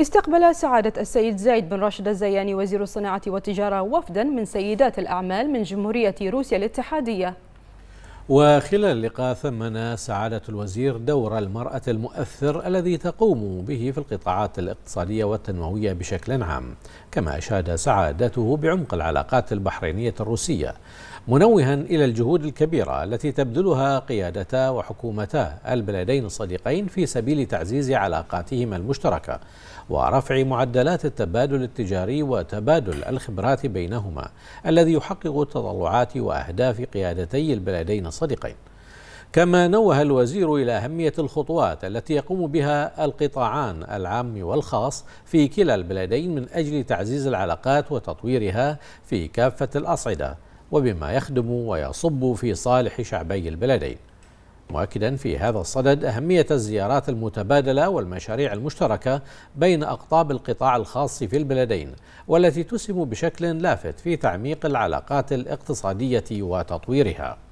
استقبل سعادة السيد زايد بن راشد الزياني وزير الصناعة والتجارة وفدا من سيدات الأعمال من جمهورية روسيا الاتحادية وخلال اللقاء ثمن سعادة الوزير دور المرأة المؤثر الذي تقوم به في القطاعات الاقتصادية والتنموية بشكل عام كما أشاد سعادته بعمق العلاقات البحرينية الروسية منوها إلى الجهود الكبيرة التي تبذلها قيادتا وحكومتا البلدين الصديقين في سبيل تعزيز علاقاتهما المشتركة ورفع معدلات التبادل التجاري وتبادل الخبرات بينهما الذي يحقق تطلعات وأهداف قيادتي البلدين الصديقين كما نوه الوزير إلى أهمية الخطوات التي يقوم بها القطاعان العام والخاص في كلا البلدين من أجل تعزيز العلاقات وتطويرها في كافة الأصعدة وبما يخدم ويصب في صالح شعبي البلدين مؤكدا في هذا الصدد أهمية الزيارات المتبادلة والمشاريع المشتركة بين أقطاب القطاع الخاص في البلدين والتي تسهم بشكل لافت في تعميق العلاقات الاقتصادية وتطويرها